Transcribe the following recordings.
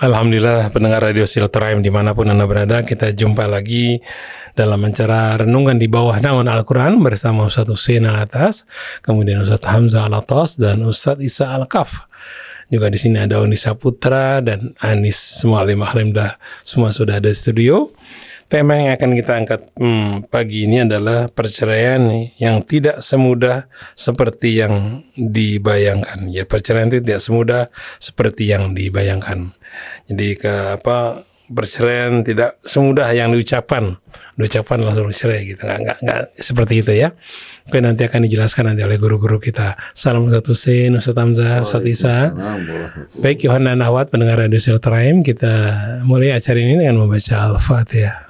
Alhamdulillah pendengar Radio Silaturahim dimanapun Anda berada, kita jumpa lagi dalam acara Renungan di Bawah Naungan Al-Quran bersama Ustaz Hussein Al-Atas, kemudian Ustaz Hamzah Al-Atas, dan Ustaz Isa Al-Kaf. Juga di sini ada Unisa Putra dan Anis Mualim Ahlim dah semua sudah ada di studio. Tema yang akan kita angkat hmm, pagi ini adalah perceraian yang tidak semudah seperti yang dibayangkan. Ya, perceraian itu tidak semudah seperti yang dibayangkan. Jadi ke apa perceraian tidak semudah yang diucapkan. Diucapkan langsung cerai gitu. Enggak, enggak, seperti itu ya. Oke, nanti akan dijelaskan nanti oleh guru-guru kita. Salam satu Sen, Ustaz Hamzah, Ustaz Isa. Baik, Yohana Nawat pendengar Radio Siltraim. Kita mulai acara ini dengan membaca Al-Fatihah.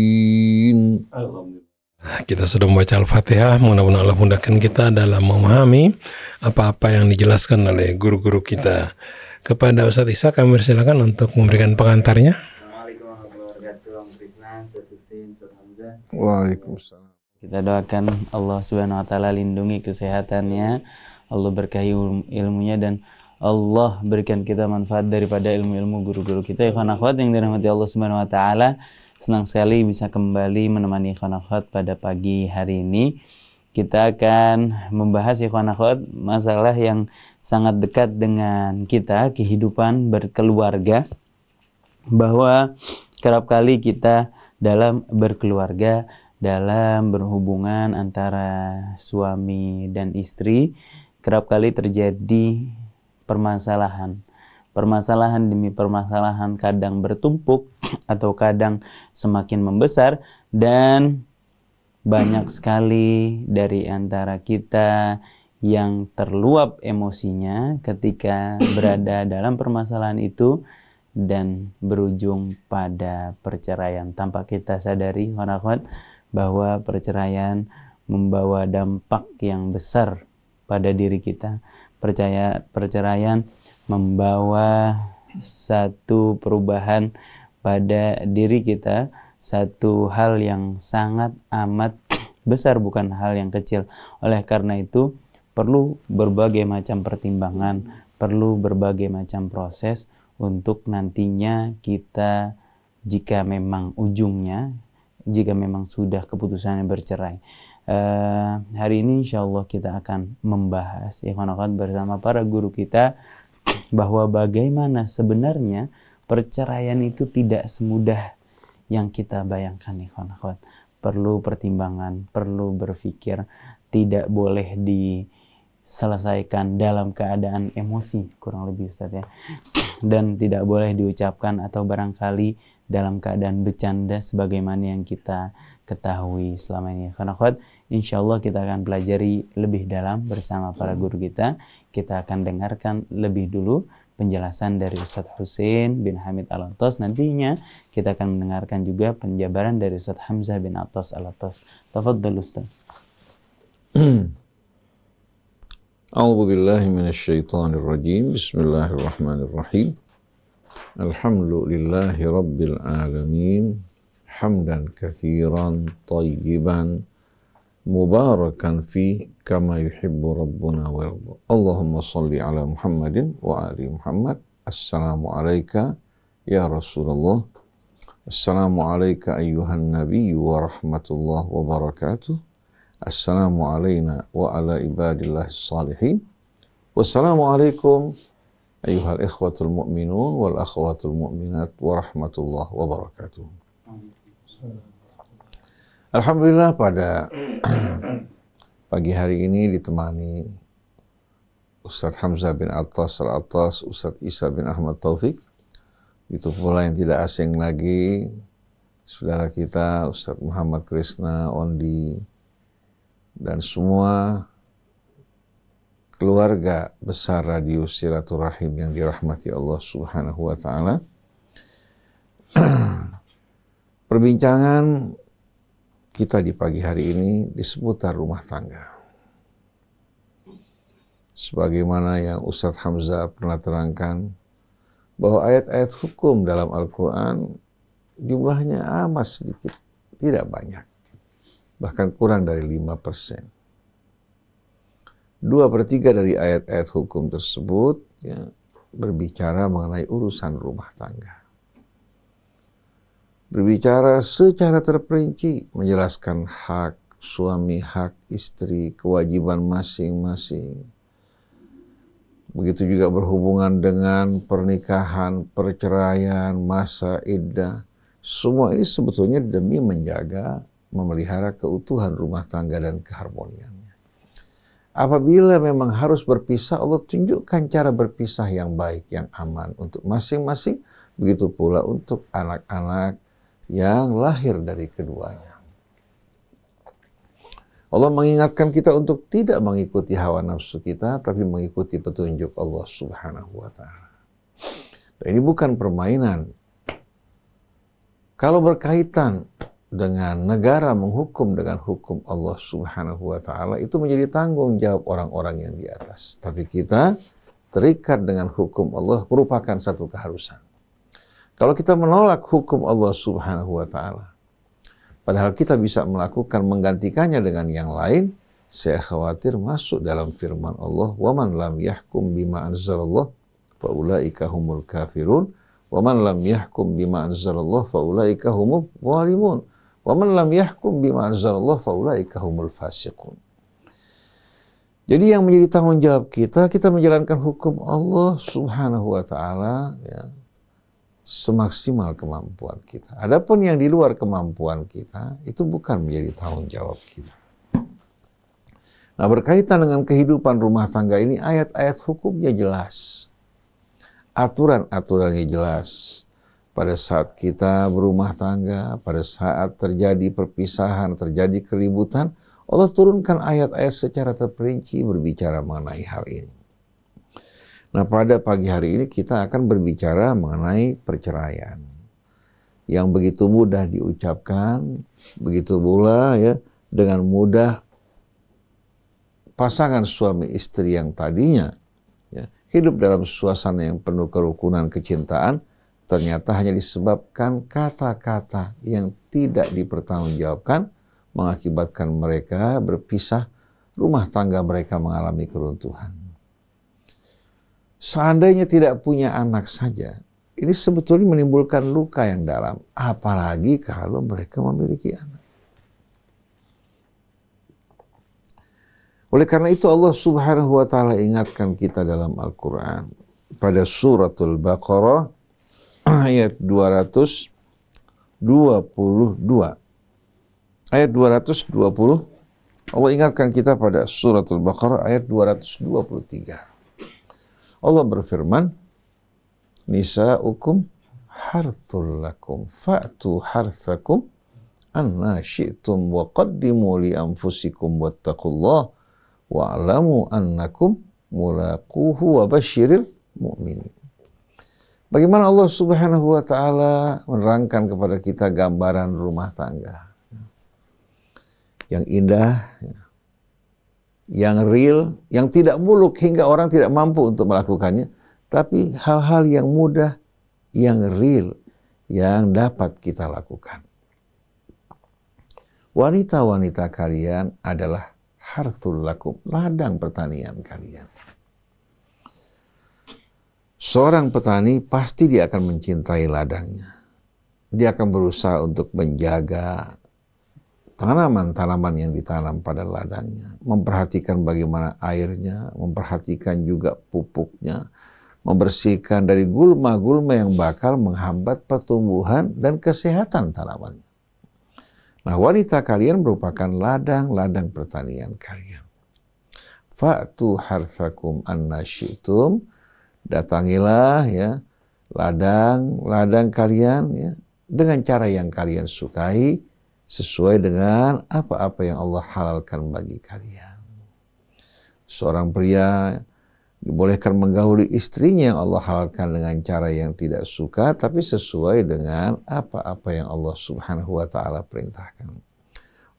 Kita sudah membaca Al-Fatihah, mudah-mudahan Allah mudahkan kita dalam memahami apa-apa yang dijelaskan oleh guru-guru kita. Kepada Ustaz Isa kami persilakan untuk memberikan pengantarnya. Waalaikumsalam. Kita doakan Allah Subhanahu wa taala lindungi kesehatannya, Allah berkahi ilmunya dan Allah berikan kita manfaat daripada ilmu-ilmu guru-guru kita ikhwan akhwat yang dirahmati Allah Subhanahu wa taala. Senang sekali bisa kembali menemani Ikhwan Akhwat pada pagi hari ini. Kita akan membahas Ikhwan Akhwat masalah yang sangat dekat dengan kita, kehidupan berkeluarga. Bahwa kerap kali kita dalam berkeluarga, dalam berhubungan antara suami dan istri, kerap kali terjadi permasalahan permasalahan demi permasalahan kadang bertumpuk atau kadang semakin membesar dan banyak sekali dari antara kita yang terluap emosinya ketika berada dalam permasalahan itu dan berujung pada perceraian tanpa kita sadari khonakhwat bahwa perceraian membawa dampak yang besar pada diri kita percaya perceraian membawa satu perubahan pada diri kita, satu hal yang sangat amat besar bukan hal yang kecil. Oleh karena itu perlu berbagai macam pertimbangan, perlu berbagai macam proses untuk nantinya kita jika memang ujungnya jika memang sudah keputusannya bercerai. Uh, hari ini insya Allah kita akan membahas ya, bersama para guru kita bahwa bagaimana sebenarnya perceraian itu tidak semudah yang kita bayangkan nih kawan-kawan. Perlu pertimbangan, perlu berpikir, tidak boleh diselesaikan dalam keadaan emosi kurang lebih Ustaz ya. Dan tidak boleh diucapkan atau barangkali dalam keadaan bercanda sebagaimana yang kita ketahui selama ini. Karena ya, khod, insya Allah kita akan pelajari lebih dalam bersama para guru kita. Kita akan dengarkan lebih dulu penjelasan dari Ustadz Hussein bin Hamid al -Atos. Nantinya kita akan mendengarkan juga penjabaran dari Ustadz Hamzah bin Atos al -Atos. Tafadhal Ustaz. أعوذ بالله من الشيطان الرجيم بسم الله الرحمن حمدا كثيرا طيبا مباركا فيه كما يحب ربنا ويرضى اللهم صل على محمد وآل محمد السلام عليك يا رسول الله السلام عليك أيها النبي ورحمة الله وبركاته السلام علينا وعلى عباد الله الصالحين والسلام عليكم أيها الإخوة المؤمنون والأخوات المؤمنات ورحمة الله وبركاته Alhamdulillah pada pagi hari ini ditemani Ustadz Hamzah bin Atas al Atas, Ustadz Isa bin Ahmad Taufik. Itu pula yang tidak asing lagi, saudara kita Ustadz Muhammad Krishna Ondi, dan semua keluarga besar Radius Silaturahim yang dirahmati Allah Subhanahu wa taala. Perbincangan kita di pagi hari ini di seputar rumah tangga. Sebagaimana yang Ustadz Hamzah pernah terangkan, bahwa ayat-ayat hukum dalam Al-Quran jumlahnya amat sedikit, tidak banyak. Bahkan kurang dari 5 persen. Dua per tiga dari ayat-ayat hukum tersebut ya, berbicara mengenai urusan rumah tangga berbicara secara terperinci, menjelaskan hak suami, hak istri, kewajiban masing-masing. Begitu juga berhubungan dengan pernikahan, perceraian, masa iddah. Semua ini sebetulnya demi menjaga, memelihara keutuhan rumah tangga dan keharmoniannya. Apabila memang harus berpisah, Allah tunjukkan cara berpisah yang baik, yang aman untuk masing-masing. Begitu pula untuk anak-anak, yang lahir dari keduanya. Allah mengingatkan kita untuk tidak mengikuti hawa nafsu kita, tapi mengikuti petunjuk Allah Subhanahu wa Ta'ala. ini bukan permainan. Kalau berkaitan dengan negara menghukum dengan hukum Allah Subhanahu wa Ta'ala, itu menjadi tanggung jawab orang-orang yang di atas. Tapi kita terikat dengan hukum Allah merupakan satu keharusan. Kalau kita menolak hukum Allah Subhanahu wa taala, padahal kita bisa melakukan menggantikannya dengan yang lain, saya khawatir masuk dalam firman Allah, "Waman lam yahkum bima anzalallah faulaika humul kafirun, waman lam yahkum bima anzalallah faulaika humul walimun. waman lam yahkum bima anzalallah faulaika humul fasiqun." Jadi yang menjadi tanggung jawab kita, kita menjalankan hukum Allah Subhanahu wa taala ya, semaksimal kemampuan kita. Adapun yang di luar kemampuan kita itu bukan menjadi tanggung jawab kita. Nah, berkaitan dengan kehidupan rumah tangga ini ayat-ayat hukumnya jelas. Aturan-aturannya jelas. Pada saat kita berumah tangga, pada saat terjadi perpisahan, terjadi keributan, Allah turunkan ayat-ayat secara terperinci berbicara mengenai hal ini. Nah, pada pagi hari ini kita akan berbicara mengenai perceraian. Yang begitu mudah diucapkan, begitu pula ya dengan mudah pasangan suami istri yang tadinya ya, hidup dalam suasana yang penuh kerukunan kecintaan ternyata hanya disebabkan kata-kata yang tidak dipertanggungjawabkan mengakibatkan mereka berpisah rumah tangga mereka mengalami keruntuhan. Seandainya tidak punya anak saja, ini sebetulnya menimbulkan luka yang dalam, apalagi kalau mereka memiliki anak. Oleh karena itu Allah Subhanahu wa taala ingatkan kita dalam Al-Qur'an pada suratul Baqarah ayat 222. Ayat 220 Allah ingatkan kita pada suratul Baqarah ayat 223. Allah berfirman, Nisa'ukum harthul lakum fa'tu harthakum anna syi'tum wa qaddimu li anfusikum wattaqullah wa'lamu annakum mulaquhu wa basyiril mu'minin. Bagaimana Allah Subhanahu wa taala menerangkan kepada kita gambaran rumah tangga yang indah, ya yang real, yang tidak muluk hingga orang tidak mampu untuk melakukannya, tapi hal-hal yang mudah, yang real, yang dapat kita lakukan. Wanita-wanita kalian adalah harthul lakum, ladang pertanian kalian. Seorang petani pasti dia akan mencintai ladangnya. Dia akan berusaha untuk menjaga, tanaman-tanaman yang ditanam pada ladangnya, memperhatikan bagaimana airnya, memperhatikan juga pupuknya, membersihkan dari gulma-gulma yang bakal menghambat pertumbuhan dan kesehatan tanamannya. Nah, wanita kalian merupakan ladang-ladang pertanian kalian. Fa'tu harfakum an nasyitum Datangilah ya ladang-ladang kalian ya dengan cara yang kalian sukai sesuai dengan apa-apa yang Allah halalkan bagi kalian. Seorang pria dibolehkan menggauli istrinya yang Allah halalkan dengan cara yang tidak suka tapi sesuai dengan apa-apa yang Allah Subhanahu wa taala perintahkan.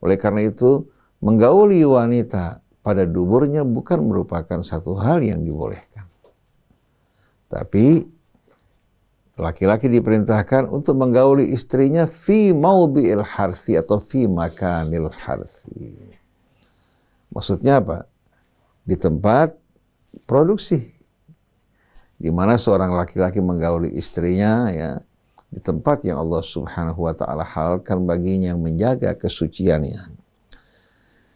Oleh karena itu, menggauli wanita pada duburnya bukan merupakan satu hal yang dibolehkan. Tapi Laki-laki diperintahkan untuk menggauli istrinya fi maubi'il harfi atau fi makanil harfi. Maksudnya apa? Di tempat produksi. Di mana seorang laki-laki menggauli istrinya ya di tempat yang Allah Subhanahu wa taala halalkan baginya yang menjaga kesuciannya.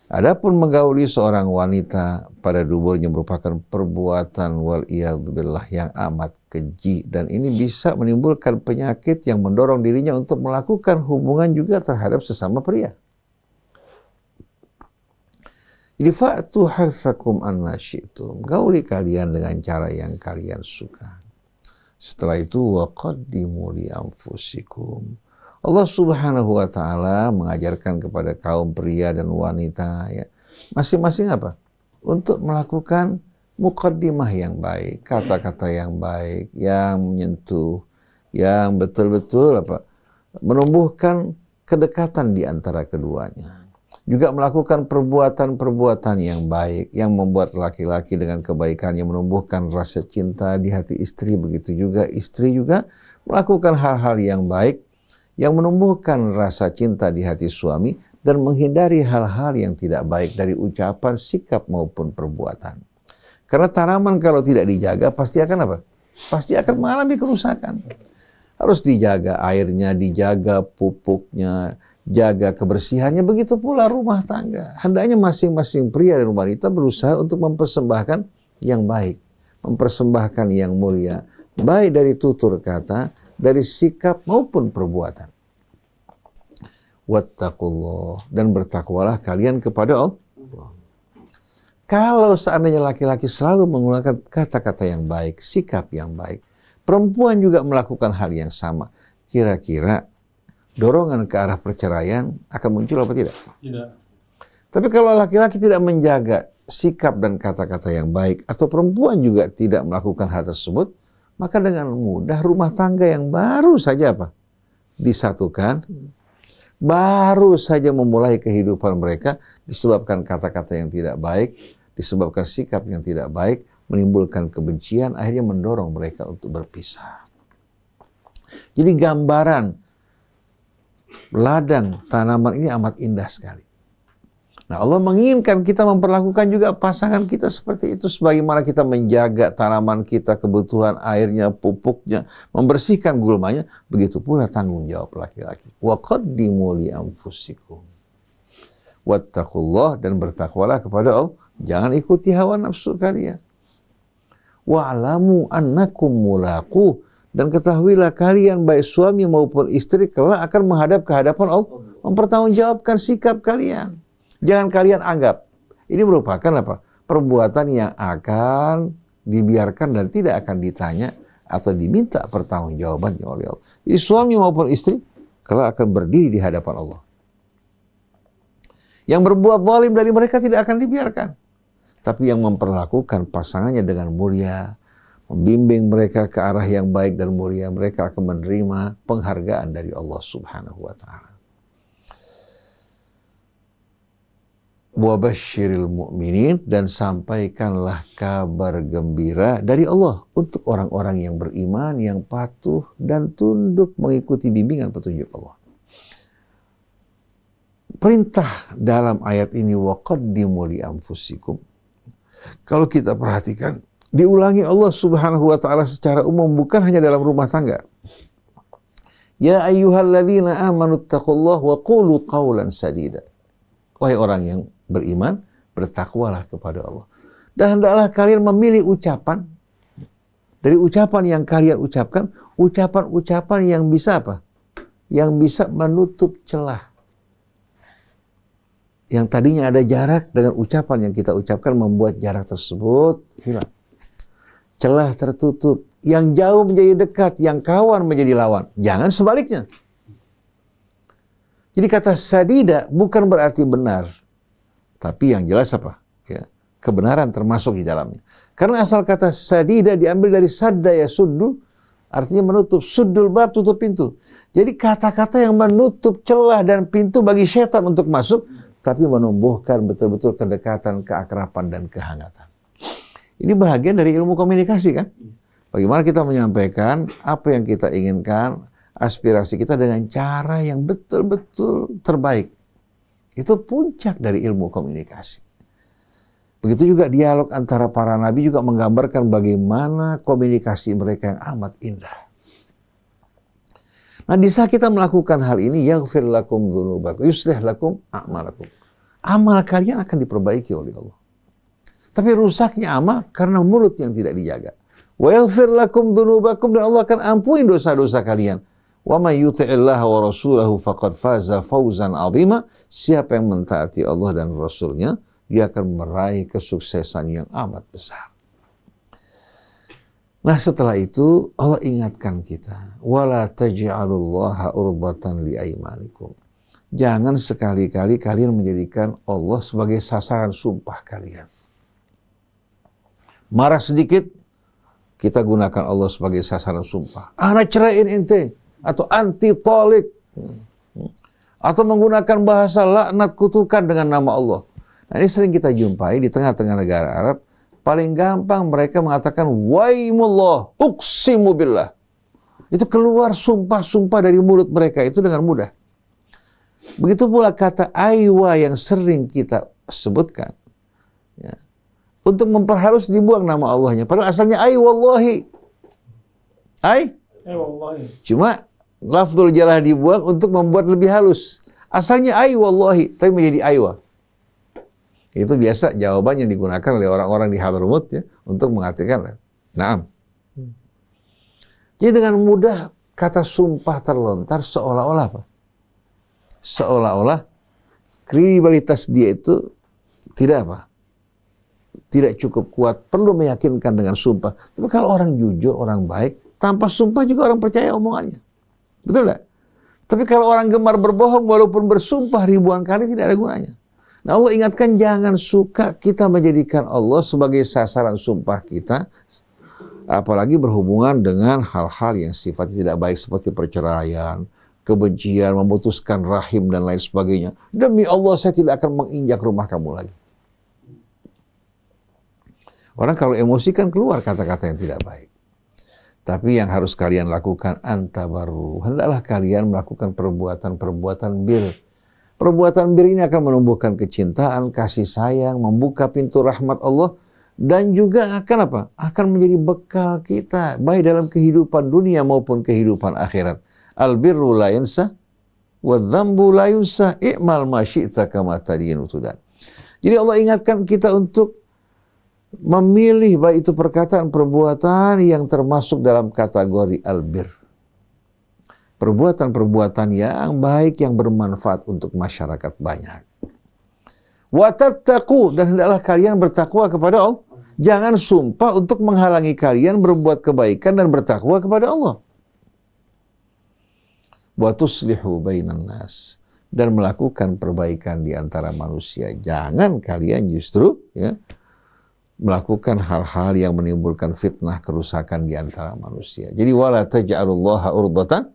Adapun menggauli seorang wanita pada duburnya merupakan perbuatan wal billah yang amat keji dan ini bisa menimbulkan penyakit yang mendorong dirinya untuk melakukan hubungan juga terhadap sesama pria. Jadi fa'tu harfakum an Gauli kalian dengan cara yang kalian suka. Setelah itu waqaddimu li anfusikum Allah Subhanahu wa taala mengajarkan kepada kaum pria dan wanita ya masing-masing apa? Untuk melakukan mukaddimah yang baik, kata-kata yang baik yang menyentuh yang betul-betul apa? menumbuhkan kedekatan di antara keduanya. Juga melakukan perbuatan-perbuatan yang baik yang membuat laki-laki dengan kebaikannya menumbuhkan rasa cinta di hati istri begitu juga istri juga melakukan hal-hal yang baik yang menumbuhkan rasa cinta di hati suami dan menghindari hal-hal yang tidak baik dari ucapan, sikap maupun perbuatan. Karena tanaman kalau tidak dijaga pasti akan apa? Pasti akan mengalami kerusakan. Harus dijaga airnya, dijaga pupuknya, jaga kebersihannya. Begitu pula rumah tangga. Hendaknya masing-masing pria dan wanita berusaha untuk mempersembahkan yang baik. Mempersembahkan yang mulia. Baik dari tutur kata, dari sikap maupun perbuatan. Wattaqullah dan bertakwalah kalian kepada Allah. Kalau seandainya laki-laki selalu menggunakan kata-kata yang baik, sikap yang baik, perempuan juga melakukan hal yang sama, kira-kira dorongan ke arah perceraian akan muncul apa tidak? Tidak. Tapi kalau laki-laki tidak menjaga sikap dan kata-kata yang baik atau perempuan juga tidak melakukan hal tersebut, maka dengan mudah rumah tangga yang baru saja apa? Disatukan, baru saja memulai kehidupan mereka disebabkan kata-kata yang tidak baik, disebabkan sikap yang tidak baik, menimbulkan kebencian, akhirnya mendorong mereka untuk berpisah. Jadi gambaran ladang tanaman ini amat indah sekali. Nah, Allah menginginkan kita memperlakukan juga pasangan kita seperti itu sebagaimana kita menjaga tanaman kita, kebutuhan airnya, pupuknya, membersihkan gulmanya, begitu pula tanggung jawab laki-laki. Wa qaddimu li anfusikum. dan bertakwalah kepada Allah. Jangan ikuti hawa nafsu kalian. alamu annakum mulaku dan ketahuilah kalian baik suami maupun istri kelak akan menghadap kehadapan Allah mempertanggungjawabkan sikap kalian. Jangan kalian anggap ini merupakan apa? Perbuatan yang akan dibiarkan dan tidak akan ditanya atau diminta pertanggungjawaban oleh Allah. Jadi suami maupun istri kalau akan berdiri di hadapan Allah. Yang berbuat zalim dari mereka tidak akan dibiarkan. Tapi yang memperlakukan pasangannya dengan mulia, membimbing mereka ke arah yang baik dan mulia, mereka akan menerima penghargaan dari Allah Subhanahu wa taala. wabashiril mu'minin dan sampaikanlah kabar gembira dari Allah untuk orang-orang yang beriman, yang patuh dan tunduk mengikuti bimbingan petunjuk Allah. Perintah dalam ayat ini wakad dimuli amfusikum. Kalau kita perhatikan, diulangi Allah Subhanahu wa taala secara umum bukan hanya dalam rumah tangga. Ya ayyuhalladzina amanu taqullaha wa qulu qawlan sadida. Wahai orang yang beriman, bertakwalah kepada Allah. Dan hendaklah kalian memilih ucapan dari ucapan yang kalian ucapkan, ucapan-ucapan yang bisa apa? Yang bisa menutup celah. Yang tadinya ada jarak dengan ucapan yang kita ucapkan membuat jarak tersebut hilang. Celah tertutup, yang jauh menjadi dekat, yang kawan menjadi lawan. Jangan sebaliknya. Jadi kata sadida bukan berarti benar. Tapi yang jelas apa? Ya, kebenaran termasuk di dalamnya. Karena asal kata sadida diambil dari sadda ya suddu, artinya menutup. Suddul bab tutup pintu. Jadi kata-kata yang menutup celah dan pintu bagi setan untuk masuk, tapi menumbuhkan betul-betul kedekatan, keakraban, dan kehangatan. Ini bahagian dari ilmu komunikasi kan? Bagaimana kita menyampaikan apa yang kita inginkan, aspirasi kita dengan cara yang betul-betul terbaik. Itu puncak dari ilmu komunikasi. Begitu juga dialog antara para nabi juga menggambarkan bagaimana komunikasi mereka yang amat indah. Nah, di saat kita melakukan hal ini, yaghfir lakum dzunubakum, yuslih lakum a'malakum. Amal kalian akan diperbaiki oleh Allah. Tapi rusaknya amal karena mulut yang tidak dijaga. Wa yaghfir lakum dzunubakum dan Allah akan ampuni dosa-dosa kalian. وَمَنْ يُطِعِ اللَّهَ wa فَقَدْ فَازَ faza عَظِيمًا Siapa yang mentaati Allah dan Rasulnya, dia akan meraih kesuksesan yang amat besar. Nah setelah itu Allah ingatkan kita, وَلَا taj'alullaha اللَّهَ أُرْبَطًا لِأَيْمَانِكُمْ Jangan sekali-kali kalian menjadikan Allah sebagai sasaran sumpah kalian. Marah sedikit, kita gunakan Allah sebagai sasaran sumpah. Anak ceraiin ente atau anti tolik atau menggunakan bahasa laknat kutukan dengan nama Allah. Nah, ini sering kita jumpai di tengah-tengah negara Arab. Paling gampang mereka mengatakan waimullah, uksimu billah. Itu keluar sumpah-sumpah dari mulut mereka itu dengan mudah. Begitu pula kata aywa yang sering kita sebutkan. Ya. Untuk memperharus dibuang nama Allahnya. Padahal asalnya ay wallahi. Ai? Cuma lafzul jarah dibuang untuk membuat lebih halus. Asalnya ai wallahi, tapi menjadi aiwa. Itu biasa jawaban yang digunakan oleh orang-orang di Habermut ya, untuk mengartikan. Naam. Jadi dengan mudah kata sumpah terlontar seolah-olah apa? Seolah-olah kredibilitas dia itu tidak apa? Tidak cukup kuat, perlu meyakinkan dengan sumpah. Tapi kalau orang jujur, orang baik, tanpa sumpah juga orang percaya omongannya. Betul tidak? Tapi kalau orang gemar berbohong walaupun bersumpah ribuan kali tidak ada gunanya. Nah Allah ingatkan jangan suka kita menjadikan Allah sebagai sasaran sumpah kita apalagi berhubungan dengan hal-hal yang sifatnya tidak baik seperti perceraian, kebencian, memutuskan rahim dan lain sebagainya. Demi Allah saya tidak akan menginjak rumah kamu lagi. Orang kalau emosi kan keluar kata-kata yang tidak baik. Tapi yang harus kalian lakukan antabaru. Hendaklah kalian melakukan perbuatan-perbuatan bir. Perbuatan bir ini akan menumbuhkan kecintaan, kasih sayang, membuka pintu rahmat Allah dan juga akan apa? Akan menjadi bekal kita baik dalam kehidupan dunia maupun kehidupan akhirat. Al la yansa wa dzambu la yunsa. I'mal ma kama kama tadinu Jadi Allah ingatkan kita untuk memilih baik itu perkataan perbuatan yang termasuk dalam kategori albir. Perbuatan-perbuatan yang baik yang bermanfaat untuk masyarakat banyak. Watattaku dan hendaklah kalian bertakwa kepada Allah. Jangan sumpah untuk menghalangi kalian berbuat kebaikan dan bertakwa kepada Allah. Watuslihu bainan nas dan melakukan perbaikan di antara manusia. Jangan kalian justru ya, melakukan hal-hal yang menimbulkan fitnah kerusakan di antara manusia. Jadi wala taj'alullaha urdatan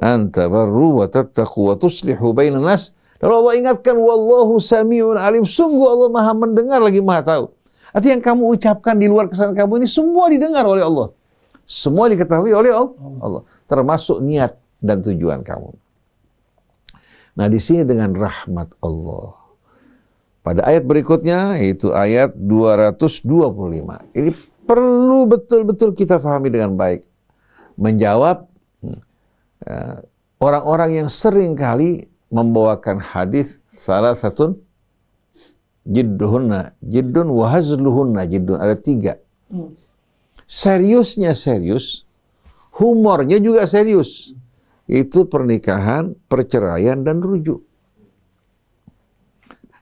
an tabarru wa tattaqu wa tuslihu bainan nas. Lalu Allah ingatkan wallahu samiun alim. Sungguh Allah Maha mendengar lagi Maha tahu. Arti yang kamu ucapkan di luar kesan kamu ini semua didengar oleh Allah. Semua diketahui oleh Allah, termasuk niat dan tujuan kamu. Nah, di sini dengan rahmat Allah pada ayat berikutnya yaitu ayat 225. Ini perlu betul-betul kita pahami dengan baik. Menjawab hmm, eh, orang-orang uh, yang sering kali membawakan hadis salah satu jidduhunna jiddun hazluhunna jiddun ada tiga hmm. seriusnya serius humornya juga serius itu pernikahan perceraian dan rujuk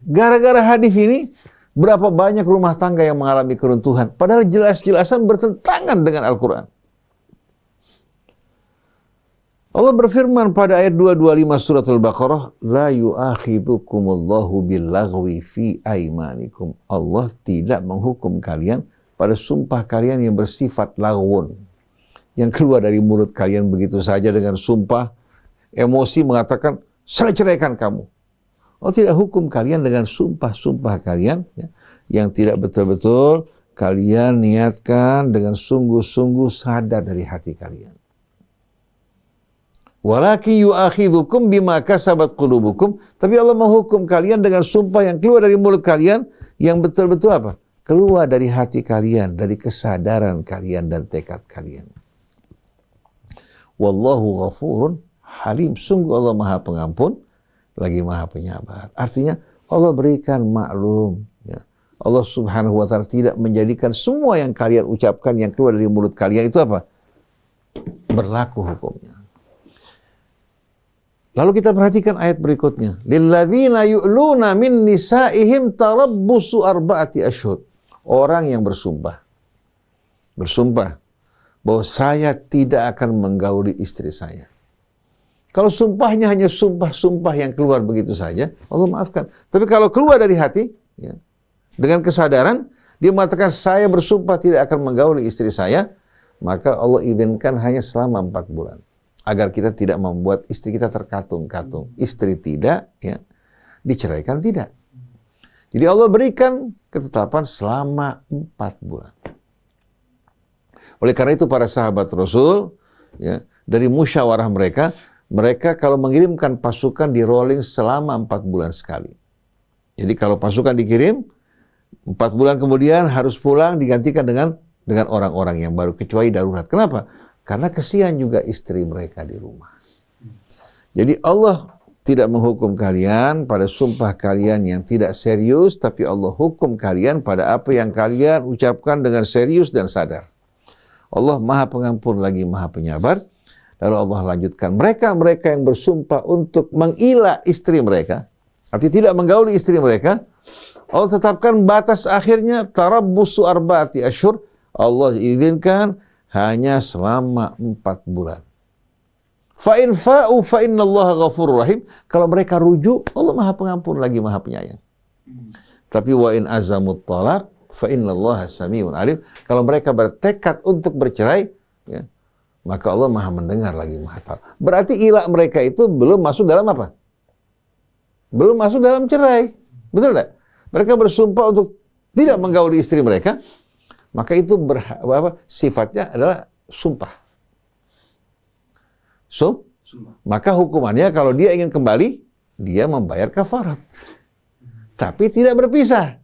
Gara-gara hadis ini, berapa banyak rumah tangga yang mengalami keruntuhan. Padahal jelas-jelasan bertentangan dengan Al-Quran. Allah berfirman pada ayat 225 surat Al-Baqarah, "La yu'akhidhukumullahu billaghwi fi aimanikum." Allah tidak menghukum kalian pada sumpah kalian yang bersifat lagwun. Yang keluar dari mulut kalian begitu saja dengan sumpah emosi mengatakan, "Saya ceraikan kamu." Allah oh, tidak hukum kalian dengan sumpah-sumpah kalian ya, yang tidak betul-betul kalian niatkan dengan sungguh-sungguh sadar dari hati kalian. Walaki yu'akhidhukum bima kasabat qulubukum. Tapi Allah menghukum kalian dengan sumpah yang keluar dari mulut kalian yang betul-betul apa? Keluar dari hati kalian, dari kesadaran kalian dan tekad kalian. Wallahu ghafurun halim. Sungguh Allah Maha Pengampun lagi maha penyabar. Artinya Allah berikan maklum. Ya. Allah subhanahu wa ta'ala tidak menjadikan semua yang kalian ucapkan yang keluar dari mulut kalian itu apa? Berlaku hukumnya. Lalu kita perhatikan ayat berikutnya. Lilladzina yu'luna min nisa'ihim tarabbusu arba'ati ashud Orang yang bersumpah. Bersumpah bahwa saya tidak akan menggauli istri saya. Kalau sumpahnya hanya sumpah-sumpah yang keluar begitu saja, Allah maafkan. Tapi kalau keluar dari hati, ya, dengan kesadaran, dia mengatakan saya bersumpah tidak akan menggauli istri saya, maka Allah izinkan hanya selama empat bulan agar kita tidak membuat istri kita terkatung-katung. Istri tidak, ya, diceraikan tidak. Jadi Allah berikan ketetapan selama empat bulan. Oleh karena itu para sahabat Rasul, ya, dari musyawarah mereka, mereka kalau mengirimkan pasukan di rolling selama empat bulan sekali. Jadi kalau pasukan dikirim, empat bulan kemudian harus pulang digantikan dengan dengan orang-orang yang baru kecuali darurat. Kenapa? Karena kesian juga istri mereka di rumah. Jadi Allah tidak menghukum kalian pada sumpah kalian yang tidak serius, tapi Allah hukum kalian pada apa yang kalian ucapkan dengan serius dan sadar. Allah Maha Pengampun lagi Maha Penyabar. Lalu Allah lanjutkan, mereka-mereka yang bersumpah untuk mengilah istri mereka, artinya tidak menggauli istri mereka, Allah tetapkan batas akhirnya tarabbusu arba'ati asyur, Allah izinkan hanya selama empat bulan. Fa'in fa'u fa'innallaha ghafur rahim. Kalau mereka rujuk, Allah maha pengampun lagi maha penyayang. Tapi wa'in azamut talak, fa'innallaha samiun alim. Kalau mereka bertekad untuk bercerai, ya, maka Allah maha mendengar lagi maha tahu. Berarti ilah mereka itu belum masuk dalam apa? Belum masuk dalam cerai. Betul tidak? Mereka bersumpah untuk tidak menggauli istri mereka. Maka itu berha- sifatnya adalah sumpah. So, sumpah. maka hukumannya kalau dia ingin kembali, dia membayar kafarat. Tapi tidak berpisah.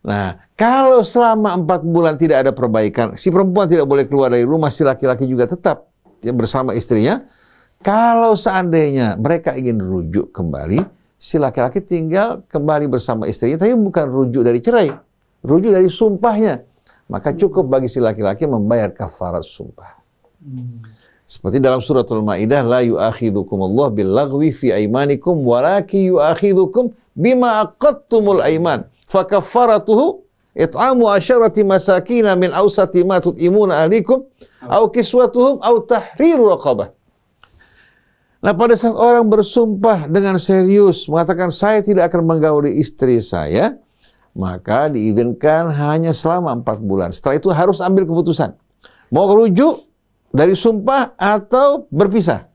Nah, kalau selama empat bulan tidak ada perbaikan, si perempuan tidak boleh keluar dari rumah, si laki-laki juga tetap ya bersama istrinya. Kalau seandainya mereka ingin rujuk kembali, si laki-laki tinggal kembali bersama istrinya, tapi bukan rujuk dari cerai, rujuk dari sumpahnya. Maka cukup bagi si laki-laki membayar kafarat sumpah. Hmm. Seperti dalam suratul Maidah, la yu'akhidukumullah bil laghwi fi aimanikum walaki yu'akhidukum bima aqattumul aiman. Fakaffaratuhu it'amu asyarati masakina min awsati ma alikum aw kiswatuhum aw tahriru raqabah. Nah pada saat orang bersumpah dengan serius mengatakan saya tidak akan menggauli istri saya, maka diizinkan hanya selama empat bulan. Setelah itu harus ambil keputusan. Mau rujuk dari sumpah atau berpisah.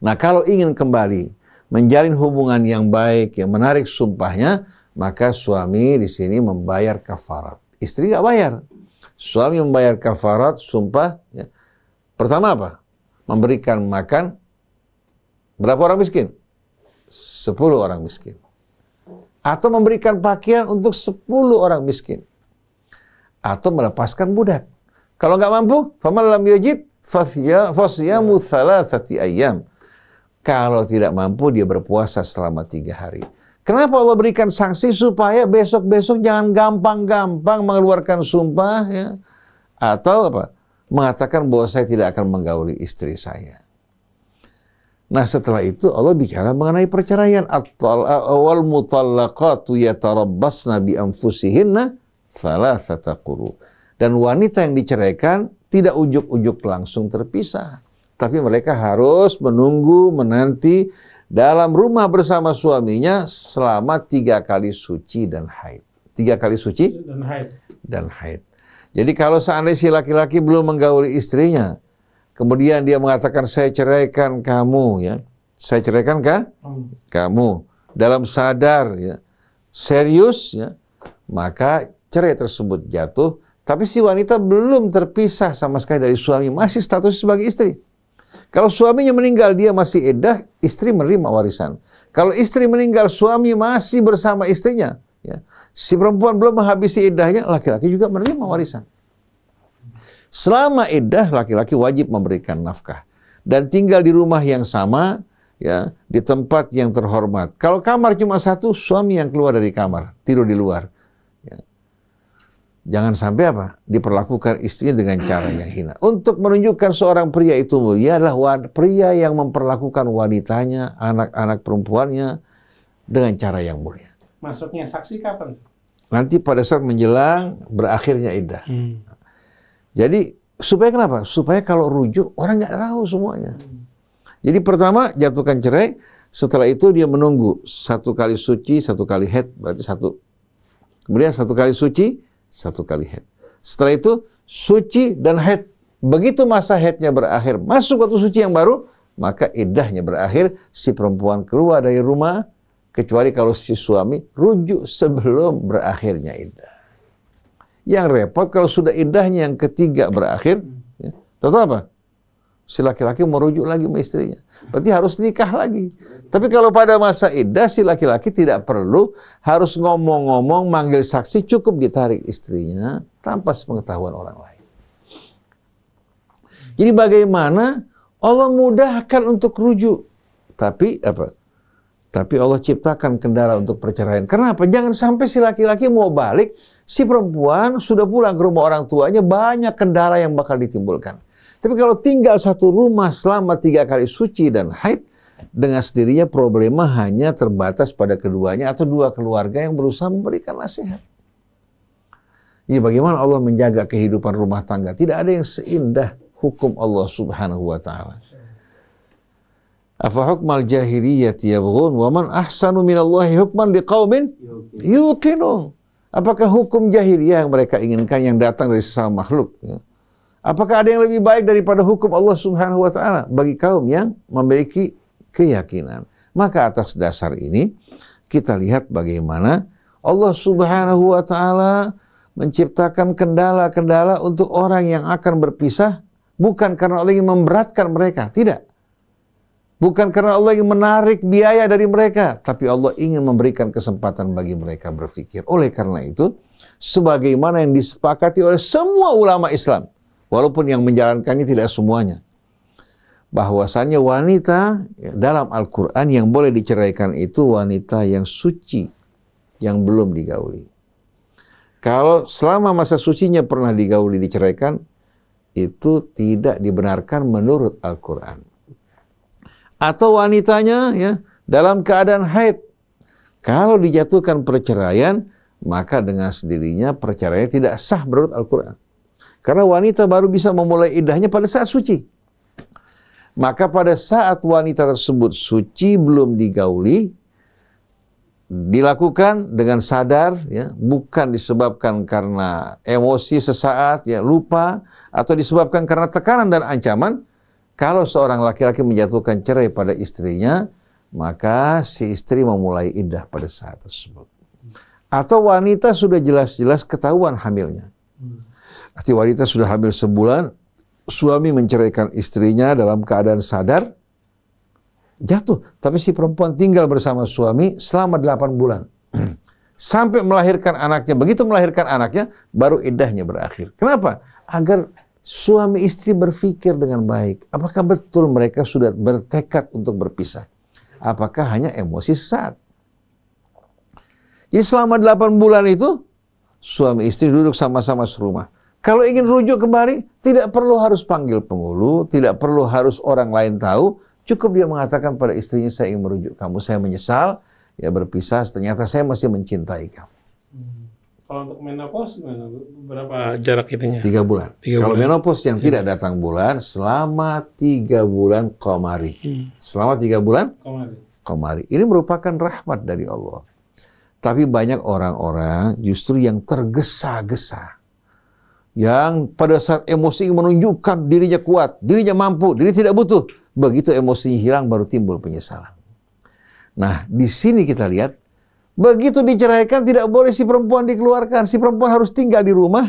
Nah kalau ingin kembali menjalin hubungan yang baik, yang menarik sumpahnya, maka suami di sini membayar kafarat. Istri nggak bayar. Suami membayar kafarat, sumpah. Ya. Pertama apa? Memberikan makan berapa orang miskin? Sepuluh orang miskin. Atau memberikan pakaian untuk sepuluh orang miskin. Atau melepaskan budak. Kalau nggak mampu, faman yajid fasyamu thalathati ayam. Kalau tidak mampu, dia berpuasa selama tiga hari. Kenapa Allah berikan sanksi supaya besok-besok jangan gampang-gampang mengeluarkan sumpah ya atau apa? mengatakan bahwa saya tidak akan menggauli istri saya. Nah setelah itu Allah bicara mengenai perceraian. Awal mutallaqatu yatarabbasna bi anfusihinna thalathata quru. Dan wanita yang diceraikan tidak ujuk-ujuk langsung terpisah. Tapi mereka harus menunggu, menanti dalam rumah bersama suaminya selama tiga kali suci dan haid. Tiga kali suci dan haid. Dan haid. Jadi kalau seandainya si laki-laki belum menggauli istrinya, kemudian dia mengatakan saya ceraikan kamu ya, saya ceraikan kah? Hmm. Kamu dalam sadar ya, serius ya, maka cerai tersebut jatuh. Tapi si wanita belum terpisah sama sekali dari suami, masih status sebagai istri. Kalau suaminya meninggal dia masih edah, istri menerima warisan. Kalau istri meninggal suami masih bersama istrinya, ya. Si perempuan belum menghabisi edahnya, laki-laki juga menerima warisan. Selama edah laki-laki wajib memberikan nafkah dan tinggal di rumah yang sama, ya, di tempat yang terhormat. Kalau kamar cuma satu, suami yang keluar dari kamar, tidur di luar. Jangan sampai apa? Diperlakukan istrinya dengan cara yang hina. Untuk menunjukkan seorang pria itu mulia adalah pria yang memperlakukan wanitanya, anak-anak perempuannya dengan cara yang mulia. Masuknya saksi kapan? Nanti pada saat menjelang berakhirnya iddah. Hmm. Jadi supaya kenapa? Supaya kalau rujuk orang nggak tahu semuanya. Jadi pertama jatuhkan cerai, setelah itu dia menunggu satu kali suci, satu kali head berarti satu. Kemudian satu kali suci, satu kali head. Setelah itu suci dan head. Begitu masa headnya berakhir, masuk waktu suci yang baru, maka idahnya berakhir, si perempuan keluar dari rumah, kecuali kalau si suami rujuk sebelum berakhirnya idah Yang repot kalau sudah idahnya yang ketiga berakhir, ya, tahu apa? Si laki-laki merujuk lagi sama istrinya. Berarti harus nikah lagi. Tapi kalau pada masa iddah si laki-laki tidak perlu harus ngomong-ngomong, manggil saksi, cukup ditarik istrinya tanpa sepengetahuan orang lain. Jadi bagaimana Allah mudahkan untuk rujuk. Tapi apa? Tapi Allah ciptakan kendala untuk perceraian. Kenapa? Jangan sampai si laki-laki mau balik, si perempuan sudah pulang ke rumah orang tuanya, banyak kendala yang bakal ditimbulkan. Tapi kalau tinggal satu rumah selama tiga kali suci dan haid, dengan sendirinya problema hanya terbatas pada keduanya atau dua keluarga yang berusaha memberikan nasihat. Ya bagaimana Allah menjaga kehidupan rumah tangga? Tidak ada yang seindah hukum Allah Subhanahu wa taala. Afahukmal jahiliyati yabghun wa man ahsanu minallahi hukman liqaumin Apakah hukum jahiliyah yang mereka inginkan yang datang dari sesama makhluk? Ya Apakah ada yang lebih baik daripada hukum Allah Subhanahu wa taala bagi kaum yang memiliki keyakinan? Maka atas dasar ini kita lihat bagaimana Allah Subhanahu wa taala menciptakan kendala-kendala untuk orang yang akan berpisah bukan karena Allah ingin memberatkan mereka, tidak. Bukan karena Allah ingin menarik biaya dari mereka, tapi Allah ingin memberikan kesempatan bagi mereka berpikir. Oleh karena itu, sebagaimana yang disepakati oleh semua ulama Islam, Walaupun yang menjalankannya tidak semuanya. Bahwasannya wanita ya, dalam Al-Quran yang boleh diceraikan itu wanita yang suci, yang belum digauli. Kalau selama masa sucinya pernah digauli, diceraikan, itu tidak dibenarkan menurut Al-Quran. Atau wanitanya ya dalam keadaan haid. Kalau dijatuhkan perceraian, maka dengan sendirinya perceraian tidak sah menurut Al-Quran. Karena wanita baru bisa memulai idahnya pada saat suci. Maka pada saat wanita tersebut suci belum digauli, dilakukan dengan sadar ya bukan disebabkan karena emosi sesaat ya lupa atau disebabkan karena tekanan dan ancaman kalau seorang laki-laki menjatuhkan cerai pada istrinya maka si istri memulai idah pada saat tersebut atau wanita sudah jelas-jelas ketahuan hamilnya Arti wanita sudah hamil sebulan, suami menceraikan istrinya dalam keadaan sadar, jatuh. Tapi si perempuan tinggal bersama suami selama 8 bulan. Sampai melahirkan anaknya. Begitu melahirkan anaknya, baru idahnya berakhir. Kenapa? Agar suami istri berpikir dengan baik. Apakah betul mereka sudah bertekad untuk berpisah? Apakah hanya emosi saat? Jadi selama 8 bulan itu, suami istri duduk sama-sama serumah. Kalau ingin rujuk kembali, tidak perlu harus panggil penghulu, tidak perlu harus orang lain tahu. Cukup dia mengatakan pada istrinya, saya ingin merujuk kamu, saya menyesal, ya berpisah, ternyata saya masih mencintai kamu. Hmm. Kalau untuk menopause, berapa jarak itunya? Tiga bulan. Tiga Kalau bulan. menopause yang hmm. tidak datang bulan, selama tiga bulan komari. Hmm. Selama tiga bulan? Komari. Komari. Ini merupakan rahmat dari Allah. Tapi banyak orang-orang justru yang tergesa-gesa yang pada saat emosi menunjukkan dirinya kuat, dirinya mampu, diri tidak butuh. Begitu emosinya hilang baru timbul penyesalan. Nah, di sini kita lihat begitu diceraikan tidak boleh si perempuan dikeluarkan. Si perempuan harus tinggal di rumah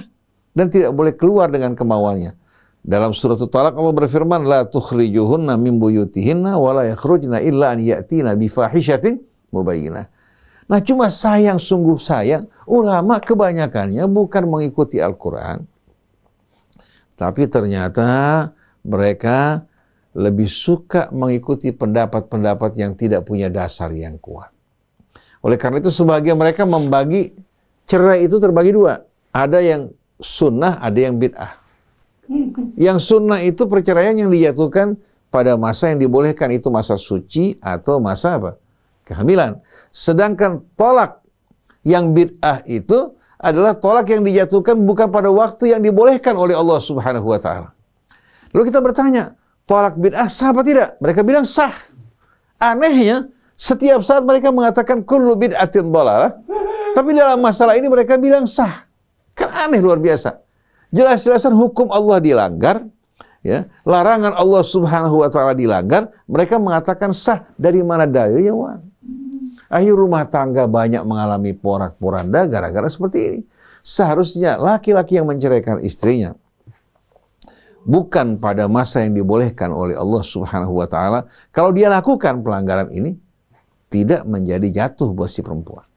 dan tidak boleh keluar dengan kemauannya. Dalam surat Talak Allah berfirman, "La tukhrijuhunna min buyutihinna wa la yakhrujna illa an ya'tina bi mubayyinah." Nah, cuma sayang sungguh sayang, ulama kebanyakannya bukan mengikuti Al-Qur'an, tapi ternyata mereka lebih suka mengikuti pendapat-pendapat yang tidak punya dasar yang kuat. Oleh karena itu sebagian mereka membagi cerai itu terbagi dua. Ada yang sunnah, ada yang bid'ah. Yang sunnah itu perceraian yang dijatuhkan pada masa yang dibolehkan itu masa suci atau masa apa? Kehamilan. Sedangkan tolak yang bid'ah itu adalah tolak yang dijatuhkan bukan pada waktu yang dibolehkan oleh Allah Subhanahu wa taala. Lalu kita bertanya, tolak bid'ah sah apa tidak? Mereka bilang sah. Anehnya, setiap saat mereka mengatakan kullu bid'atin dhalalah, tapi dalam masalah ini mereka bilang sah. Kan aneh luar biasa. Jelas-jelasan hukum Allah dilanggar, ya larangan Allah Subhanahu wa taala dilanggar mereka mengatakan sah dari mana dalilnya wan Akhir rumah tangga banyak mengalami porak-poranda gara-gara seperti ini. Seharusnya laki-laki yang menceraikan istrinya bukan pada masa yang dibolehkan oleh Allah Subhanahu wa taala. Kalau dia lakukan pelanggaran ini tidak menjadi jatuh buat si perempuan.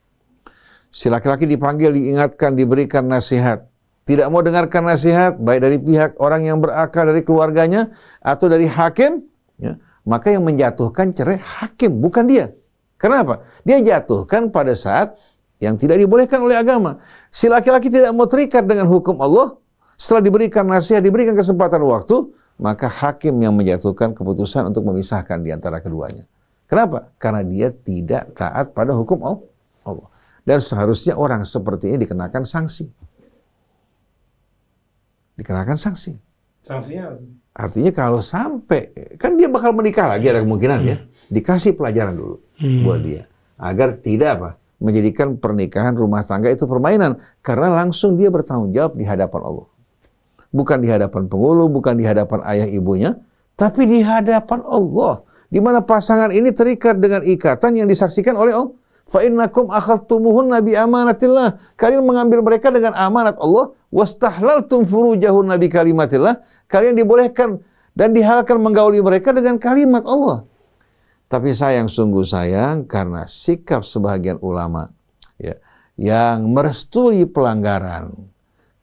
Si laki-laki dipanggil, diingatkan, diberikan nasihat. Tidak mau dengarkan nasihat baik dari pihak orang yang berakal dari keluarganya atau dari hakim, ya, maka yang menjatuhkan cerai hakim bukan dia. Kenapa? Dia jatuhkan pada saat yang tidak dibolehkan oleh agama. Si laki-laki tidak mau terikat dengan hukum Allah, setelah diberikan nasihat, diberikan kesempatan waktu, maka hakim yang menjatuhkan keputusan untuk memisahkan di antara keduanya. Kenapa? Karena dia tidak taat pada hukum Allah. Dan seharusnya orang seperti ini dikenakan sanksi. Dikenakan sanksi. Sanksinya Artinya kalau sampai, kan dia bakal menikah lagi ada kemungkinan ya. Dikasih pelajaran dulu hmm. buat dia agar tidak apa menjadikan pernikahan rumah tangga itu permainan karena langsung dia bertanggung jawab di hadapan Allah bukan di hadapan penghulu bukan di hadapan ayah ibunya tapi di hadapan Allah di mana pasangan ini terikat dengan ikatan yang disaksikan oleh Allah fa innakum akhadtumuhun nabi amanatillah kalian mengambil mereka dengan amanat Allah wastahlaltum furujahun nabi kalimatillah kalian dibolehkan dan dihalalkan menggauli mereka dengan kalimat Allah tapi sayang sungguh sayang karena sikap sebagian ulama ya, yang merestui pelanggaran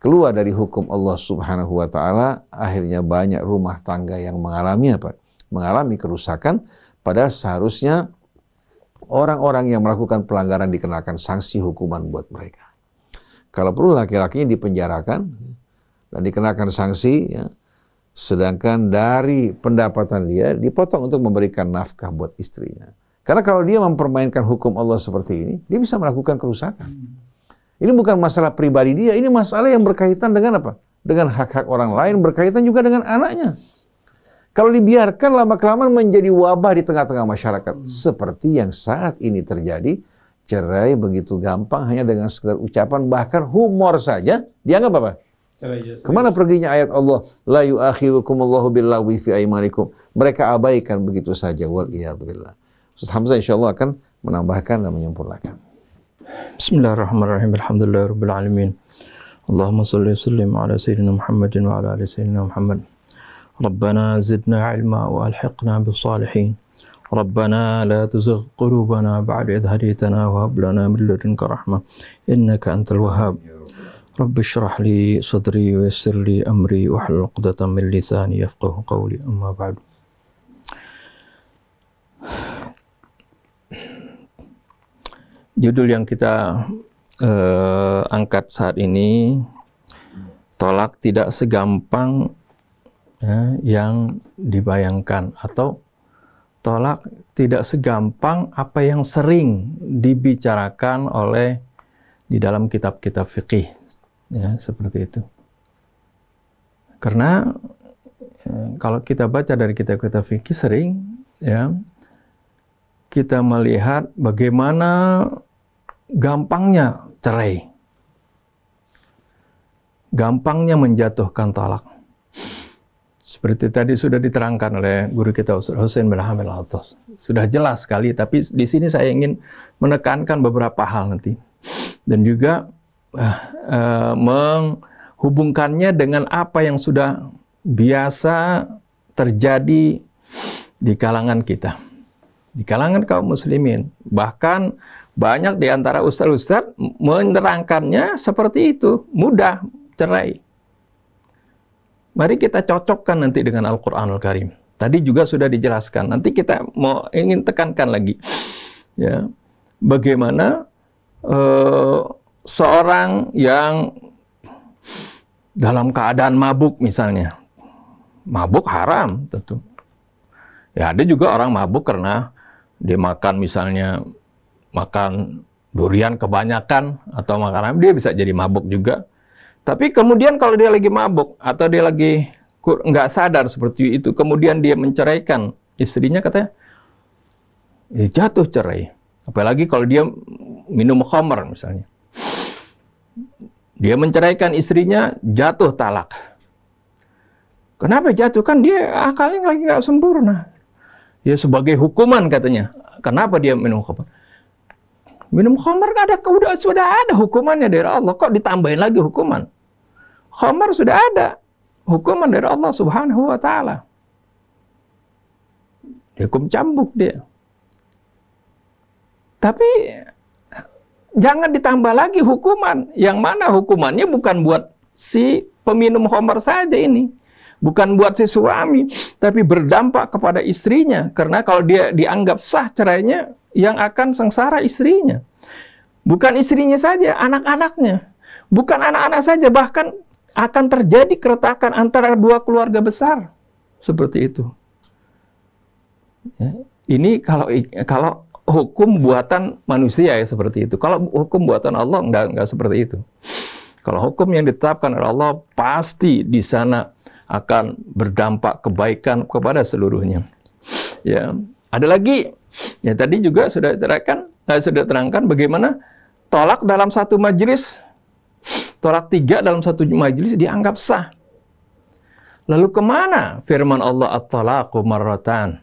keluar dari hukum Allah Subhanahu wa taala akhirnya banyak rumah tangga yang mengalami apa? mengalami kerusakan padahal seharusnya orang-orang yang melakukan pelanggaran dikenakan sanksi hukuman buat mereka. Kalau perlu laki-lakinya dipenjarakan dan dikenakan sanksi ya, Sedangkan dari pendapatan dia dipotong untuk memberikan nafkah buat istrinya. Karena kalau dia mempermainkan hukum Allah seperti ini, dia bisa melakukan kerusakan. Ini bukan masalah pribadi dia, ini masalah yang berkaitan dengan apa? Dengan hak-hak orang lain, berkaitan juga dengan anaknya. Kalau dibiarkan lama-kelamaan menjadi wabah di tengah-tengah masyarakat. Hmm. Seperti yang saat ini terjadi, cerai begitu gampang hanya dengan sekedar ucapan, bahkan humor saja, dianggap apa? Kemana perginya ayat Allah? La yu'akhirukumullahu billawi fi aimanikum. Mereka abaikan begitu saja. Wal iyadzubillah. Ustaz Hamzah insyaAllah akan menambahkan dan menyempurnakan. Bismillahirrahmanirrahim. Alhamdulillah Rabbil Alamin. Allahumma salli sallim ala Sayyidina Muhammadin wa ala ali Sayyidina Muhammad. ربنا زدنا علما والحقنا بالصالحين ربنا لا تزغ قلوبنا بعد إذ هديتنا وهب لنا من لدنك رحمة إنك أنت الوهاب رب اشرح لي صدري ويسر لي أمري واحلل عقدة من لساني يفقه قولي أما بعد Judul yang kita uh, angkat saat ini tolak tidak segampang ya, yang dibayangkan atau tolak tidak segampang apa yang sering dibicarakan oleh di dalam kitab-kitab fikih ya seperti itu karena eh, kalau kita baca dari kitab kita fikih sering ya kita melihat bagaimana gampangnya cerai gampangnya menjatuhkan talak seperti tadi sudah diterangkan oleh guru kita Ustaz Hussein bin Hamid al Sudah jelas sekali, tapi di sini saya ingin menekankan beberapa hal nanti. Dan juga uh, menghubungkannya dengan apa yang sudah biasa terjadi di kalangan kita, di kalangan kaum muslimin. Bahkan banyak di antara ustadz-ustadz menerangkannya seperti itu, mudah cerai. Mari kita cocokkan nanti dengan Al-Qur'anul Karim. Tadi juga sudah dijelaskan. Nanti kita mau ingin tekankan lagi. Ya. Bagaimana uh, seorang yang dalam keadaan mabuk misalnya. Mabuk haram tentu. Ya ada juga orang mabuk karena dia makan misalnya makan durian kebanyakan atau makanan dia bisa jadi mabuk juga. Tapi kemudian kalau dia lagi mabuk atau dia lagi nggak sadar seperti itu, kemudian dia menceraikan istrinya katanya dia jatuh cerai. Apalagi kalau dia minum khamar misalnya. Dia menceraikan istrinya, jatuh talak. Kenapa jatuh? Kan dia akalnya lagi nggak sempurna. Ya sebagai hukuman katanya. Kenapa dia minum khamar? Minum khamar kan ada sudah sudah ada hukumannya dari Allah. Kok ditambahin lagi hukuman? Khamar sudah ada hukuman dari Allah Subhanahu wa taala. Hukum cambuk dia. Tapi jangan ditambah lagi hukuman. Yang mana hukumannya bukan buat si peminum homer saja ini. Bukan buat si suami, tapi berdampak kepada istrinya. Karena kalau dia dianggap sah cerainya, yang akan sengsara istrinya. Bukan istrinya saja, anak-anaknya. Bukan anak-anak saja, bahkan akan terjadi keretakan antara dua keluarga besar. Seperti itu. Ya, ini kalau kalau hukum buatan manusia ya seperti itu. Kalau hukum buatan Allah enggak enggak seperti itu. Kalau hukum yang ditetapkan oleh Allah pasti di sana akan berdampak kebaikan kepada seluruhnya. Ya, ada lagi ya tadi juga sudah terangkan eh, sudah terangkan bagaimana tolak dalam satu majelis tolak tiga dalam satu majelis dianggap sah. Lalu kemana firman Allah at-talaqu marratan?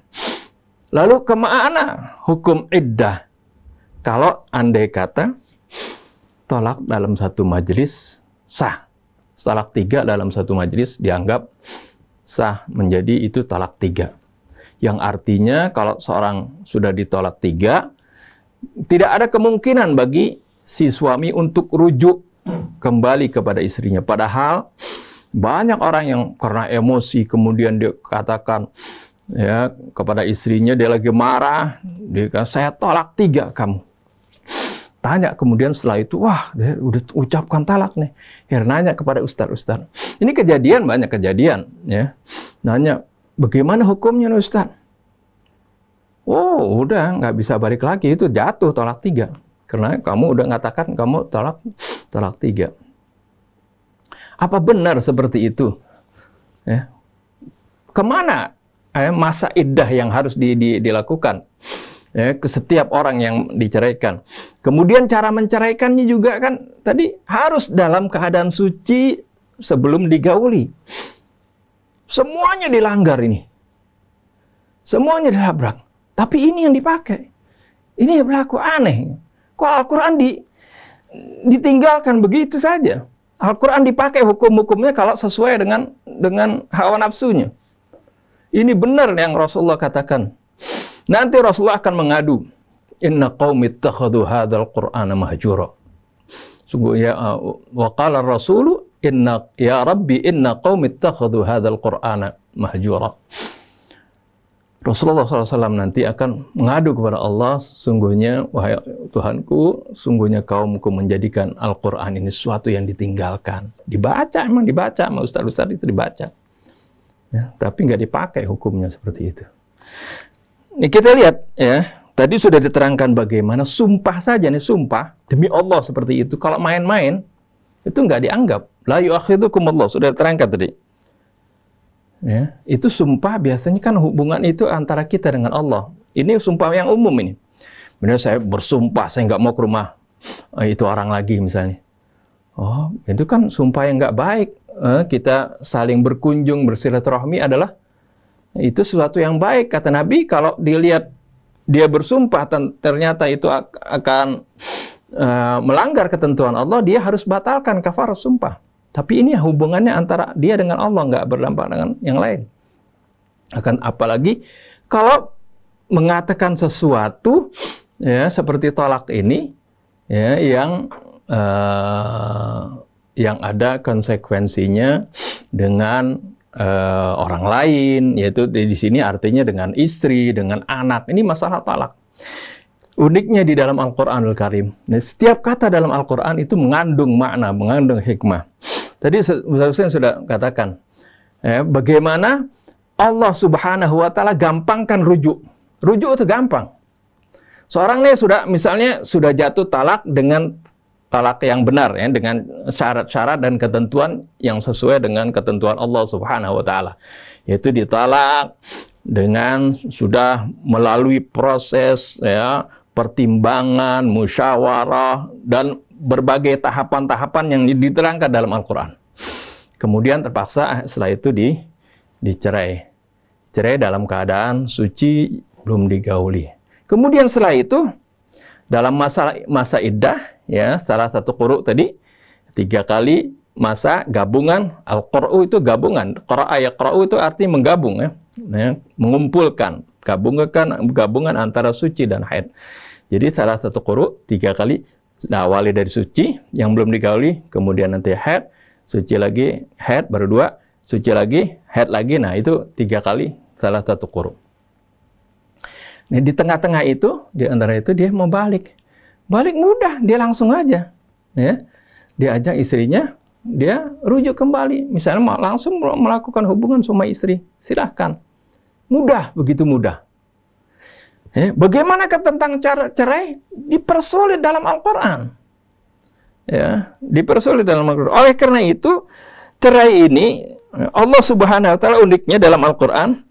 Lalu kemana hukum iddah? Kalau andai kata tolak dalam satu majelis sah. Talak tiga dalam satu majelis dianggap sah menjadi itu talak tiga. Yang artinya kalau seorang sudah ditolak tiga, tidak ada kemungkinan bagi si suami untuk rujuk kembali kepada istrinya. Padahal banyak orang yang karena emosi kemudian dikatakan ya kepada istrinya dia lagi marah dia kata saya tolak tiga kamu tanya kemudian setelah itu wah dia udah ucapkan talak nih her nanya kepada ustadz ustadz ini kejadian banyak kejadian ya nanya bagaimana hukumnya nih ustadz oh udah nggak bisa balik lagi itu jatuh tolak tiga karena kamu udah ngatakan kamu tolak tolak tiga apa benar seperti itu ya kemana eh, masa iddah yang harus di, di, dilakukan ya, ke setiap orang yang diceraikan. Kemudian cara menceraikannya juga kan tadi harus dalam keadaan suci sebelum digauli. Semuanya dilanggar ini. Semuanya dilabrak. Tapi ini yang dipakai. Ini yang berlaku aneh. Kok Al-Quran di, ditinggalkan begitu saja? Al-Quran dipakai hukum-hukumnya kalau sesuai dengan dengan hawa nafsunya. Ini benar yang Rasulullah katakan. Nanti Rasulullah akan mengadu. Inna qawmi takhadu hadhal qur'ana mahjura. Sungguh ya wa qala rasulu inna ya Rabbi inna qawmi takhadu hadhal qur'ana mahjura. Rasulullah SAW nanti akan mengadu kepada Allah, sungguhnya, wahai Tuhanku, sungguhnya kaumku menjadikan Al-Quran ini sesuatu yang ditinggalkan. Dibaca, emang dibaca sama Ustaz-Ustaz itu dibaca. Ya, tapi nggak dipakai hukumnya seperti itu. Ini kita lihat ya, tadi sudah diterangkan bagaimana sumpah saja nih sumpah demi Allah seperti itu. Kalau main-main itu nggak dianggap. Layu La yu'akhidukum Allah sudah terangkat tadi. Ya, itu sumpah biasanya kan hubungan itu antara kita dengan Allah. Ini sumpah yang umum ini. Benar saya bersumpah saya nggak mau ke rumah eh, itu orang lagi misalnya. Oh, itu kan sumpah yang nggak baik. Eh, kita saling berkunjung bersilaturahmi adalah itu sesuatu yang baik kata Nabi kalau dilihat dia bersumpah ternyata itu akan uh, melanggar ketentuan Allah dia harus batalkan kafar sumpah tapi ini hubungannya antara dia dengan Allah nggak berdampak dengan yang lain akan apalagi kalau mengatakan sesuatu ya seperti tolak ini ya yang uh, yang ada konsekuensinya dengan uh, orang lain, yaitu di sini artinya dengan istri, dengan anak. Ini masalah talak. Uniknya di dalam Al-Quranul Karim, nah, setiap kata dalam Al-Quran itu mengandung makna, mengandung hikmah. Tadi Ustaz sudah katakan, ya, bagaimana Allah Subhanahu wa taala gampangkan rujuk. Rujuk itu gampang. Seorang nih sudah misalnya sudah jatuh talak dengan talak yang benar ya dengan syarat-syarat dan ketentuan yang sesuai dengan ketentuan Allah Subhanahu wa taala yaitu ditalak dengan sudah melalui proses ya pertimbangan, musyawarah dan berbagai tahapan-tahapan yang diterangkan dalam Al-Qur'an. Kemudian terpaksa setelah itu di dicerai. Cerai dalam keadaan suci belum digauli. Kemudian setelah itu dalam masa masa iddah ya salah satu kuru tadi tiga kali masa gabungan al qur'u itu gabungan qara'a yaqra'u itu arti menggabung ya, ya mengumpulkan gabungkan gabungan antara suci dan haid jadi salah satu kuru tiga kali nah, awali dari suci yang belum digauli kemudian nanti haid suci lagi haid baru dua suci lagi haid lagi nah itu tiga kali salah satu kuru Nah, di tengah-tengah itu, di antara itu dia mau balik. Balik mudah, dia langsung aja. Ya. Dia ajak istrinya, dia rujuk kembali. Misalnya langsung melakukan hubungan sama istri. Silahkan. Mudah, begitu mudah. Ya. Bagaimana tentang cara cerai? Dipersulit dalam Al-Quran. Ya, dipersulit dalam Al-Quran. Oleh karena itu, cerai ini Allah Subhanahu wa taala uniknya dalam Al-Qur'an,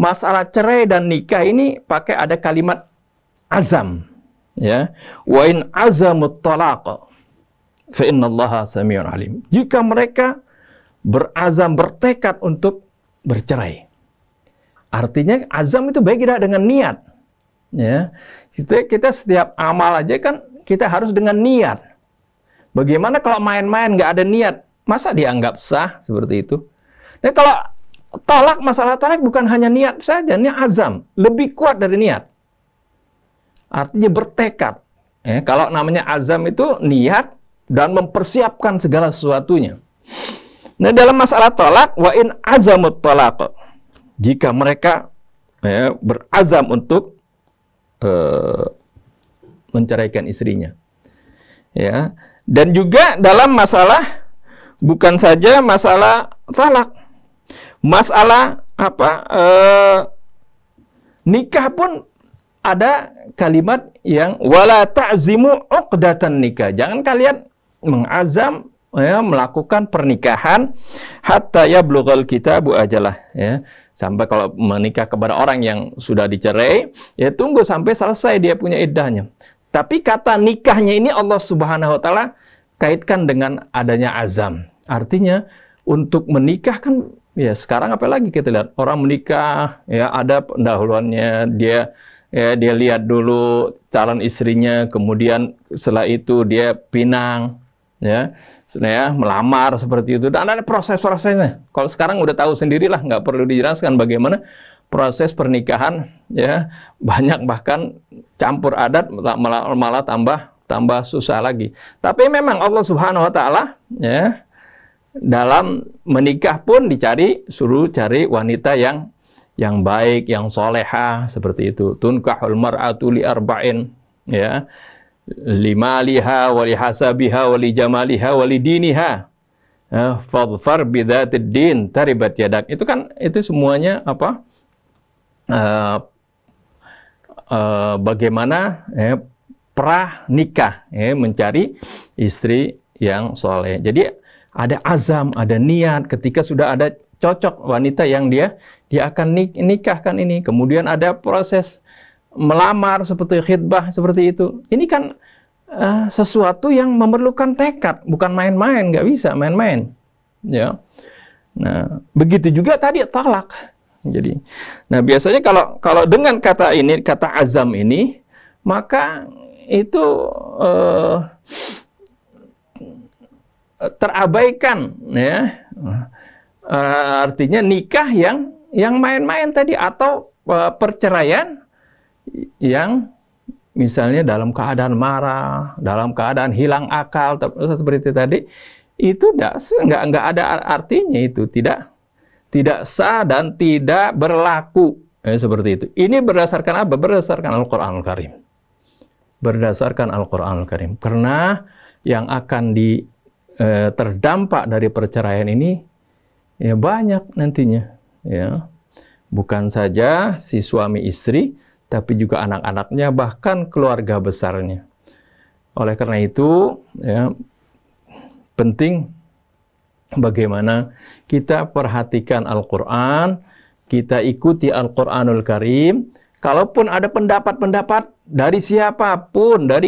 masalah cerai dan nikah ini pakai ada kalimat azam ya wa in azamut talaq fa innallaha samiun alim jika mereka berazam bertekad untuk bercerai artinya azam itu baik tidak dengan niat ya kita kita setiap amal aja kan kita harus dengan niat bagaimana kalau main-main nggak ada niat masa dianggap sah seperti itu nah kalau talak masalah talak bukan hanya niat saja ini azam lebih kuat dari niat Artinya bertekad. Ya, kalau namanya azam itu niat dan mempersiapkan segala sesuatunya. Nah, dalam masalah tolak, wa in azamut tolak. Jika mereka ya, berazam untuk uh, menceraikan istrinya. Ya, dan juga dalam masalah bukan saja masalah talak. Masalah apa? Uh, nikah pun ada kalimat yang wala ta'zimu uqdatan nikah. Jangan kalian mengazam ya, melakukan pernikahan hatta ya blughal kitabu ajalah ya sampai kalau menikah kepada orang yang sudah dicerai ya tunggu sampai selesai dia punya iddahnya tapi kata nikahnya ini Allah Subhanahu wa taala kaitkan dengan adanya azam artinya untuk menikah kan ya sekarang apa lagi kita lihat orang menikah ya ada pendahuluannya dia ya dia lihat dulu calon istrinya kemudian setelah itu dia pinang ya ya melamar seperti itu dan ada proses-prosesnya kalau sekarang udah tahu sendirilah nggak perlu dijelaskan bagaimana proses pernikahan ya banyak bahkan campur adat malah, malah tambah tambah susah lagi tapi memang Allah Subhanahu Wa Taala ya dalam menikah pun dicari suruh cari wanita yang yang baik, yang soleha seperti itu. Tunkahul mar'atu li arba'in ya. lima wa li hasabiha wa li jamaliha wa li diniha. Ya, fadfar bidatid din taribat yadak. Itu kan itu semuanya apa? Uh, uh, bagaimana ya, pra nikah ya, mencari istri yang soleh. Jadi ada azam, ada niat ketika sudah ada cocok wanita yang dia dia akan nik nikahkan ini. Kemudian ada proses melamar seperti khidbah seperti itu. Ini kan uh, sesuatu yang memerlukan tekad, bukan main-main, nggak bisa main-main. Ya. Nah, begitu juga tadi talak. Jadi, nah biasanya kalau kalau dengan kata ini kata azam ini, maka itu uh, terabaikan ya Uh, artinya nikah yang yang main-main tadi atau uh, perceraian yang misalnya dalam keadaan marah, dalam keadaan hilang akal seperti tadi itu nggak nggak ada artinya itu tidak tidak sah dan tidak berlaku eh, seperti itu. Ini berdasarkan apa? Berdasarkan al Qur'an Al Karim. Berdasarkan al Qur'an Al Karim. Karena yang akan di eh, terdampak dari perceraian ini ya banyak nantinya ya bukan saja si suami istri tapi juga anak-anaknya bahkan keluarga besarnya oleh karena itu ya penting bagaimana kita perhatikan Al-Qur'an kita ikuti Al-Qur'anul Karim kalaupun ada pendapat-pendapat dari siapapun dari